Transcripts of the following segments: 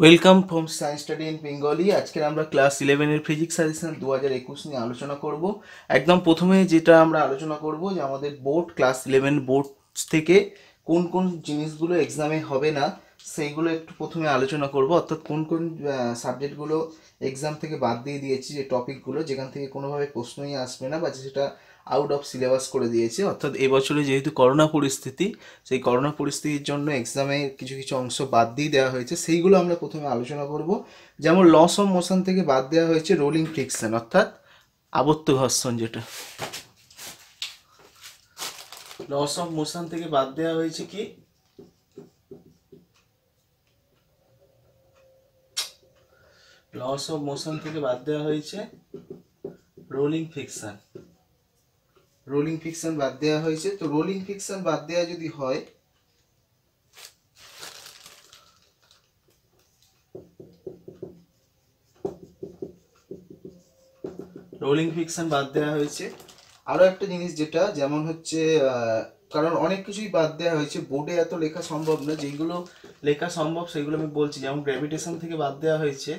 welcome from science study in Bengali আজকে আমরা class ইলেভেনের ফিজিক্স সাজেশন দু হাজার একুশ নিয়ে আলোচনা করব একদম প্রথমে যেটা আমরা আলোচনা করব যে আমাদের বোর্ড ক্লাস ইলেভেন বোর্ড থেকে কোন কোন জিনিসগুলো এক্সামে হবে না সেইগুলো একটু প্রথমে আলোচনা করব অর্থাৎ কোন কোন সাবজেক্টগুলো এক্সাম থেকে বাদ দিয়ে দিয়েছি যে টপিকগুলো যেখান থেকে কোনোভাবে প্রশ্নই আসবে না বা সেটা আউট অফ সিলেবাস করে দিয়েছে অর্থাৎ এবছরে যেহেতু করোনা পরিস্থিতি সেই করোনা পরিস্থিতির জন্য এক্সামে কিছু কিছু অংশ বাদ দিয়ে দেওয়া হয়েছে সেইগুলো আমরা প্রথমে আলোচনা করব যেমন লস অফ মোশন থেকে বাদ দেওয়া হয়েছে রোলিং ফ্রিকশন অর্থাৎ আবত্ত ঘর্ষণ যেটা লস অফ মোশন থেকে বাদ দেওয়া হয়েছে কি লস অফ মোশন থেকে বাদ দেওয়া হয়েছে রোলিং ফিকশন রোলিং ফিকশন বাদ দেওয়া হয়েছে তো রোলিং ফিকশন বাদ দেওয়া যদি হয় রোলিং ফিকশন বাদ দেওয়া হয়েছে আরও একটা জিনিস যেটা যেমন হচ্ছে কারণ অনেক কিছুই বাদ দেওয়া হয়েছে বোর্ডে এত লেখা সম্ভব না যেগুলো লেখা সম্ভব সেগুলো আমি বলছি যেমন গ্র্যাভিটেশন থেকে বাদ দেওয়া হয়েছে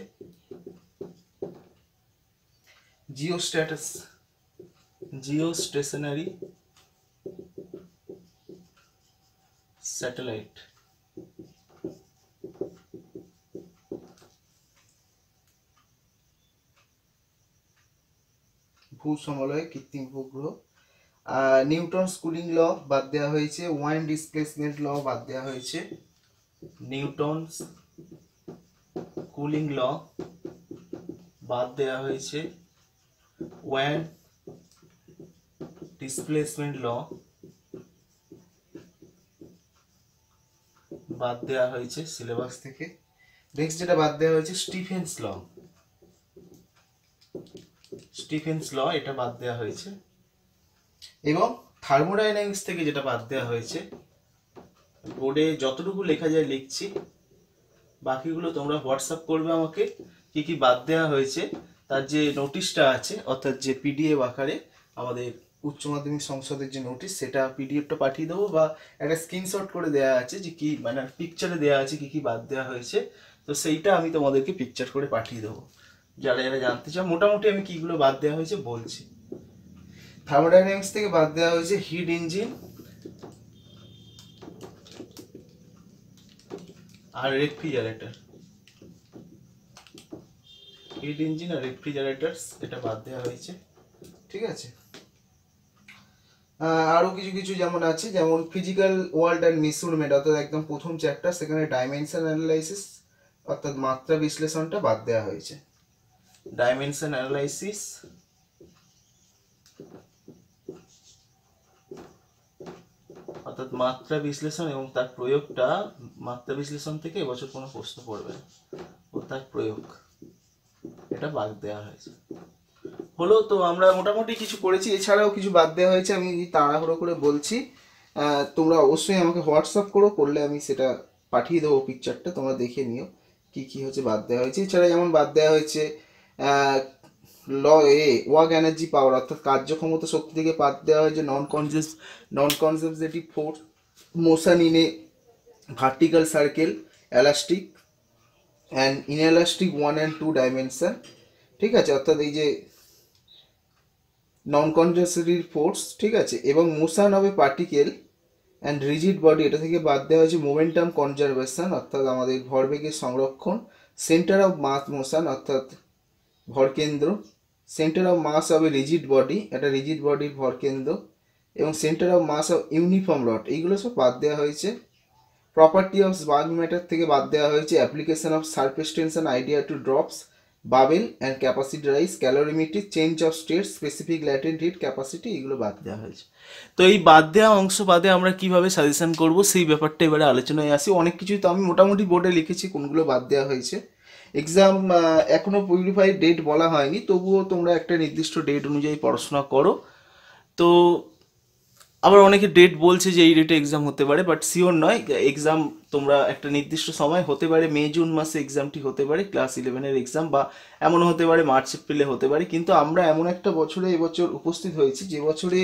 geo status geostationary satellite ভূ সমলয় কৃত্রিম উপগ্রহ নিউটন স্কুলিং ল বাদ দেওয়া হয়েছে ওয়াইন ডিসপ্লেসমেন্ট ল বাদ দেওয়া হয়েছে নিউটন কুলিং ল বাদ দেওয়া হয়েছে ওয়াইন ডিসপ্লেসমেন্ট ল বাদ দেওয়া হয়েছে সিলেবাস থেকে নেক্সট যেটা বাদ দেওয়া হয়েছে স্টিফেন্স ল স্টিফেন্স ল এটা বাদ দেওয়া হয়েছে এবং থার্মোডাইনামিক্স থেকে যেটা বাদ দেওয়া হয়েছে বোর্ডে যতটুকু লেখা যায় লিখছি বাকিগুলো তোমরা হোয়াটসঅ্যাপ করবে আমাকে কি কি বাদ দেওয়া হয়েছে তার যে নোটিশটা আছে অর্থাৎ যে পিডিএফ আকারে আমাদের উচ্চ মাধ্যমিক সংসদের যে নোটিশ সেটা পিডিএফটা পাঠিয়ে দেবো বা একটা স্ক্রিনশট করে দেওয়া আছে যে কী মানে পিকচারে দেওয়া আছে কী কী বাদ দেওয়া হয়েছে তো সেইটা আমি তোমাদেরকে পিকচার করে পাঠিয়ে দেবো যারা যারা জানতে চাও মোটামুটি আমি কীগুলো বাদ দেওয়া হয়েছে বলছি থার্মোডাইনামিক্স থেকে বাদ দেওয়া হয়েছে হিট ইঞ্জিন আর রেফ্রিজারেটর হিট ইঞ্জিন আর রেফ্রিজারেটর এটা বাদ দেওয়া হয়েছে ঠিক আছে আরও কিছু কিছু যেমন আছে যেমন ফিজিক্যাল ওয়ার্ল্ড অ্যান্ড মিসরমেন্ট অর্থাৎ একদম প্রথম চ্যাপ্টার সেখানে ডাইমেনশন অ্যানালাইসিস অর্থাৎ মাত্রা বিশ্লেষণটা বাদ দেওয়া হয়েছে ডাইমেনশন অ্যানালাইসিস অর্থাৎ মাত্রা বিশ্লেষণ এবং তার প্রয়োগটা মাত্রা বিশ্লেষণ থেকে এবছর কোনো প্রশ্ন পড়বে না ও তার প্রয়োগ এটা বাদ দেওয়া হয়েছে হলো তো আমরা মোটামুটি কিছু করেছি এছাড়াও কিছু বাদ দেওয়া হয়েছে আমি তাড়াহুড়ো করে বলছি তোমরা অবশ্যই আমাকে হোয়াটসঅ্যাপ করো করলে আমি সেটা পাঠিয়ে দেবো পিকচারটা তোমরা দেখে নিও কি কি হচ্ছে বাদ দেওয়া হয়েছে এছাড়া যেমন বাদ দেওয়া হয়েছে ল এ ওয়াক এনার্জি পাওয়ার অর্থাৎ কার্যক্ষমতা শক্তি থেকে বাদ দেওয়া হয়েছে non concept non conservative force motion ইনে vertical circle elastic and inelastic one and two dimension ঠিক আছে অর্থাৎ এই যে নন কনজাসরি ফোর্স ঠিক আছে এবং motion of a particle and rigid body এটা থেকে বাদ দেওয়া হয়েছে মোমেন্টাম কনজারভেশন অর্থাৎ আমাদের ভরবেগের সংরক্ষণ সেন্টার অফ মাস মোশান অর্থাৎ ভরকেন্দ্র centre of mass of a rigid body এটা রিজিড বডির ভরকেন্দ্র এবং centre of mass of uniform rod এইগুলো সব বাদ দেওয়া হয়েছে প্রপার্টি অফ স্পার্ক ম্যাটার থেকে বাদ দেওয়া হয়েছে application of surface tension idea to drops bubble and capacity rise calorimetry change of state specific latent heat capacity এগুলো বাদ দেওয়া হয়েছে তো এই বাদ দেওয়া অংশ বাদে আমরা কিভাবে সাজেশন করব সেই ব্যাপারটা এবারে আলোচনায় আসি অনেক কিছুই তো আমি মোটামুটি বোর্ডে লিখেছি কোনগুলো বাদ দেওয়া হয়েছে এক্সাম এখনও পিউরিফাইড ডেট বলা হয়নি তবুও তোমরা একটা নির্দিষ্ট ডেট অনুযায়ী পড়াশোনা করো তো আবার অনেকে ডেট বলছে যে এই ডেটে এক্সাম হতে পারে বাট শিওর নয় এক্সাম তোমরা একটা নির্দিষ্ট সময় হতে পারে মে জুন মাসে এক্সামটি হতে পারে ক্লাস ইলেভেনের এক্সাম বা এমনও হতে পারে মার্চ এপ্রিলে হতে পারে কিন্তু আমরা এমন একটা বছরে এবছর উপস্থিত হয়েছি যে বছরে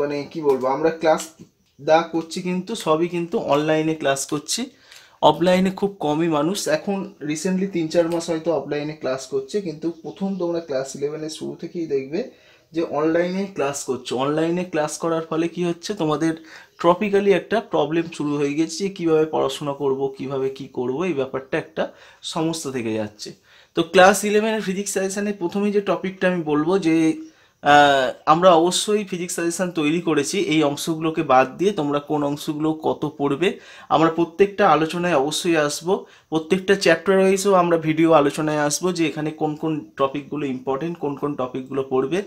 মানে কি বলবো আমরা ক্লাস দা করছি কিন্তু সবই কিন্তু অনলাইনে ক্লাস করছি অফলাইনে খুব কমই মানুষ এখন রিসেন্টলি তিন চার মাস হয়তো অফলাইনে ক্লাস করছে কিন্তু প্রথম তোমরা ক্লাস ইলেভেনের শুরু থেকেই দেখবে যে অনলাইনে ক্লাস করছো অনলাইনে ক্লাস করার ফলে কি হচ্ছে তোমাদের ট্রপিক্যালি একটা প্রবলেম শুরু হয়ে গেছে যে কীভাবে পড়াশোনা করব কিভাবে কি করব এই ব্যাপারটা একটা সমস্যা থেকে যাচ্ছে তো ক্লাস ইলেভেনের ফিজিক্স সাজেশানে প্রথমেই যে টপিকটা আমি বলবো যে আমরা অবশ্যই ফিজিক্স সাজেশান তৈরি করেছি এই অংশগুলোকে বাদ দিয়ে তোমরা কোন অংশগুলো কত পড়বে আমরা প্রত্যেকটা আলোচনায় অবশ্যই আসব প্রত্যেকটা চ্যাপ্টার ওয়াইজও আমরা ভিডিও আলোচনায় আসব যে এখানে কোন কোন টপিকগুলো ইম্পর্টেন্ট কোন কোন টপিকগুলো পড়বে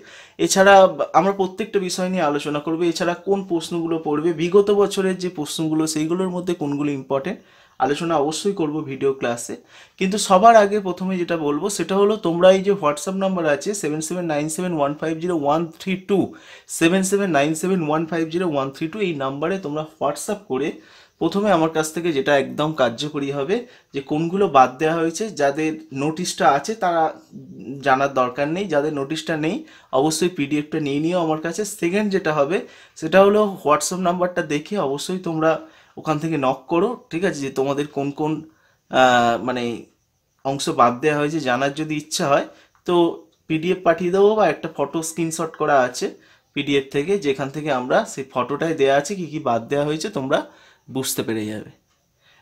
এছাড়া আমরা প্রত্যেকটা বিষয় নিয়ে আলোচনা করবে এছাড়া কোন প্রশ্নগুলো পড়বে বিগত বছরের যে প্রশ্নগুলো সেইগুলোর মধ্যে কোনগুলো ইম্পর্টেন্ট আলোচনা অবশ্যই করব ভিডিও ক্লাসে কিন্তু সবার আগে প্রথমে যেটা বলবো সেটা হলো তোমরা এই যে হোয়াটসঅ্যাপ নাম্বার আছে seven seven nine seven one five zero one three two seven seven nine seven one five zero one three two এই নাম্বারে তোমরা হোয়াটসঅ্যাপ করে প্রথমে আমার কাছ থেকে যেটা একদম কার্যকরী হবে যে কোনগুলো বাদ দেওয়া হয়েছে যাদের নোটিশটা আছে তারা জানার দরকার নেই যাদের নোটিশটা নেই অবশ্যই পিডিএফটা নিয়ে নিয়েও আমার কাছে সেকেন্ড যেটা হবে সেটা হলো হোয়াটসঅ্যাপ নাম্বারটা দেখে অবশ্যই তোমরা ওখান থেকে নক করো ঠিক আছে যে তোমাদের কোন কোন মানে অংশ বাদ দেওয়া হয়েছে জানার যদি ইচ্ছা হয় তো পিডিএফ পাঠিয়ে দেবো বা একটা ফটো স্ক্রিনশট করা আছে পিডিএফ থেকে যেখান থেকে আমরা সেই ফটোটায় দেওয়া আছে কি কি বাদ দেওয়া হয়েছে তোমরা বুঝতে পেরে যাবে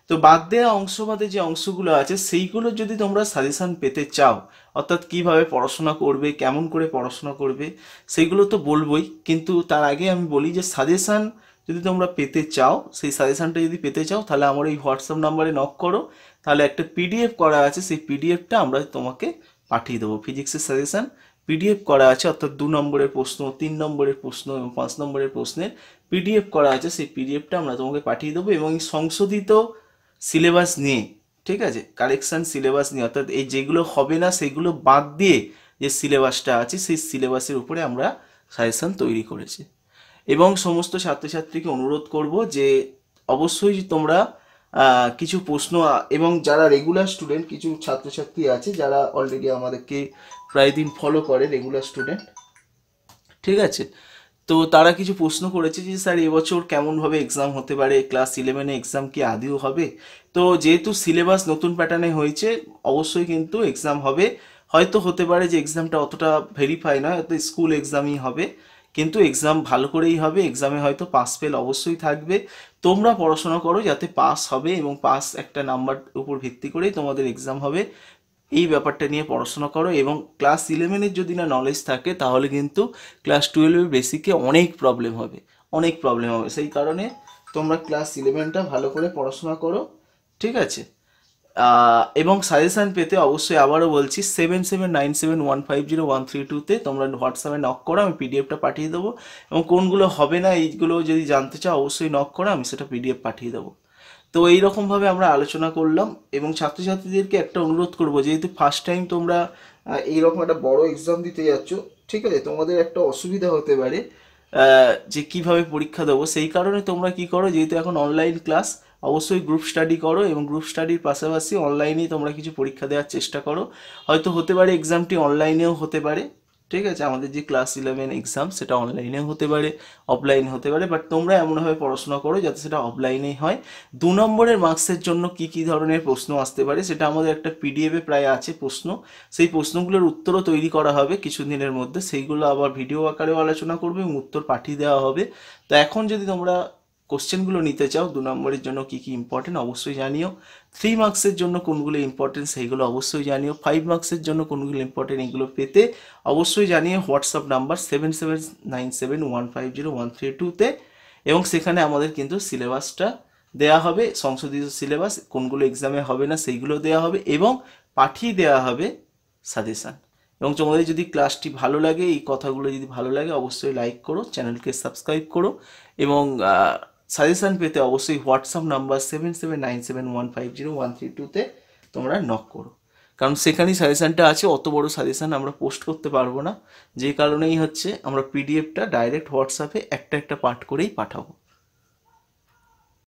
তো বাদ দেওয়া অংশবাদে যে অংশগুলো আছে সেইগুলো যদি তোমরা সাজেশান পেতে চাও অর্থাৎ কিভাবে পড়াশোনা করবে কেমন করে পড়াশোনা করবে সেইগুলো তো বলবই কিন্তু তার আগে আমি বলি যে সাজেশান যদি তোমরা পেতে চাও সেই সাজেশানটা যদি পেতে চাও তাহলে আমার এই হোয়াটসঅ্যাপ নাম্বারে নক করো তাহলে একটা পিডিএফ করা আছে সেই পিডিএফটা আমরা তোমাকে পাঠিয়ে দেবো ফিজিক্সের সাজেশান পিডিএফ করা আছে অর্থাৎ দু নম্বরের প্রশ্ন তিন নম্বরের প্রশ্ন এবং পাঁচ নম্বরের প্রশ্নের পিডিএফ করা আছে সেই পিডিএফটা আমরা তোমাকে পাঠিয়ে দেবো এবং সংশোধিত সিলেবাস নিয়ে ঠিক আছে কারেকশান সিলেবাস নিয়ে অর্থাৎ এই যেগুলো হবে না সেগুলো বাদ দিয়ে যে সিলেবাসটা আছে সেই সিলেবাসের উপরে আমরা সাজেশান তৈরি করেছি এবং সমস্ত ছাত্রছাত্রীকে অনুরোধ করব যে অবশ্যই তোমরা কিছু প্রশ্ন এবং যারা রেগুলার স্টুডেন্ট কিছু ছাত্রছাত্রী আছে যারা অলরেডি আমাদেরকে প্রায় দিন ফলো করে রেগুলার স্টুডেন্ট ঠিক আছে তো তারা কিছু প্রশ্ন করেছে যে স্যার এবছর কেমনভাবে এক্সাম হতে পারে ক্লাস ইলেভেনে এক্সাম কি আদিও হবে তো যেহেতু সিলেবাস নতুন প্যাটার্নে হয়েছে অবশ্যই কিন্তু এক্সাম হবে হয়তো হতে পারে যে এক্সামটা অতটা ভেরিফাই নয় হয়তো স্কুল এক্সামই হবে কিন্তু এক্সাম ভালো করেই হবে এক্সামে হয়তো পাস ফেল অবশ্যই থাকবে তোমরা পড়াশোনা করো যাতে পাস হবে এবং পাস একটা নাম্বার উপর ভিত্তি করেই তোমাদের এক্সাম হবে এই ব্যাপারটা নিয়ে পড়াশোনা করো এবং ক্লাস ইলেভেনের যদি না নলেজ থাকে তাহলে কিন্তু ক্লাস টুয়েলভের বেসিকে অনেক প্রবলেম হবে অনেক প্রবলেম হবে সেই কারণে তোমরা ক্লাস ইলেভেনটা ভালো করে পড়াশোনা করো ঠিক আছে এবং সাজেশান পেতে অবশ্যই আবারও বলছি seven seven nine seven one five zero one three টুতে তোমরা হোয়াটসঅ্যাপে নক করো আমি পিডিএফটা পাঠিয়ে দেবো এবং কোনগুলো হবে না এইগুলো যদি জানতে চাও অবশ্যই নক করো আমি সেটা পিডিএফ পাঠিয়ে দেবো তো এইরকমভাবে আমরা আলোচনা করলাম এবং ছাত্রছাত্রীদেরকে একটা অনুরোধ করবো যেহেতু ফার্স্ট টাইম তোমরা এইরকম একটা বড় এক্সাম দিতে যাচ্ছ ঠিক আছে তোমাদের একটা অসুবিধা হতে পারে যে কিভাবে পরীক্ষা দেবো সেই কারণে তোমরা কি করো যেহেতু এখন অনলাইন ক্লাস অবশ্যই গ্রুপ স্টাডি করো এবং গ্রুপ স্টাডির পাশাপাশি অনলাইনেই তোমরা কিছু পরীক্ষা দেওয়ার চেষ্টা করো হয়তো হতে পারে এক্সামটি অনলাইনেও হতে পারে ঠিক আছে আমাদের যে ক্লাস ইলেভেন এক্সাম সেটা অনলাইনেও হতে পারে অফলাইন হতে পারে বাট তোমরা এমনভাবে পড়াশোনা করো যাতে সেটা অফলাইনেই হয় দু নম্বরের মার্কসের জন্য কি কি ধরনের প্রশ্ন আসতে পারে সেটা আমাদের একটা পিডিএফে প্রায় আছে প্রশ্ন সেই প্রশ্নগুলোর উত্তরও তৈরি করা হবে কিছু দিনের মধ্যে সেইগুলো আবার ভিডিও আকারেও আলোচনা করবে এবং উত্তর পাঠিয়ে দেওয়া হবে তো এখন যদি তোমরা কোশ্চেনগুলো নিতে চাও দু নম্বরের জন্য কি কি ইম্পর্টেন্ট অবশ্যই জানিও থ্রি মার্কসের জন্য কোনগুলো ইম্পর্টেন্ট সেইগুলো অবশ্যই জানিও ফাইভ মার্কসের জন্য কোনগুলো ইম্পর্টেন্ট এগুলো পেতে অবশ্যই জানিয়ে WhatsApp number seven seven nine seven one five zero one three টুতে এবং সেখানে আমাদের কিন্তু সিলেবাসটা দেয়া হবে সংশোধিত সিলেবাস কোনগুলো এক্সামে হবে না সেইগুলো দেয়া হবে এবং পাঠিয়ে দেয়া হবে সাজেশান এবং তোমাদের যদি ক্লাসটি ভালো লাগে এই কথাগুলো যদি ভালো লাগে অবশ্যই লাইক করো চ্যানেলকে সাবস্ক্রাইব করো এবং সাজেশান পেতে অবশ্যই WhatsApp number seven seven nine seven one five zero one three টুতে তোমরা নক করো কারণ সেখানেই সাজেশানটা আছে অত বড় সাজেশান আমরা পোস্ট করতে পারবো না যে কারণেই হচ্ছে আমরা পিডিএফটা ডাইরেক্ট হোয়াটসঅ্যাপে একটা একটা পাঠ করেই পাঠাবো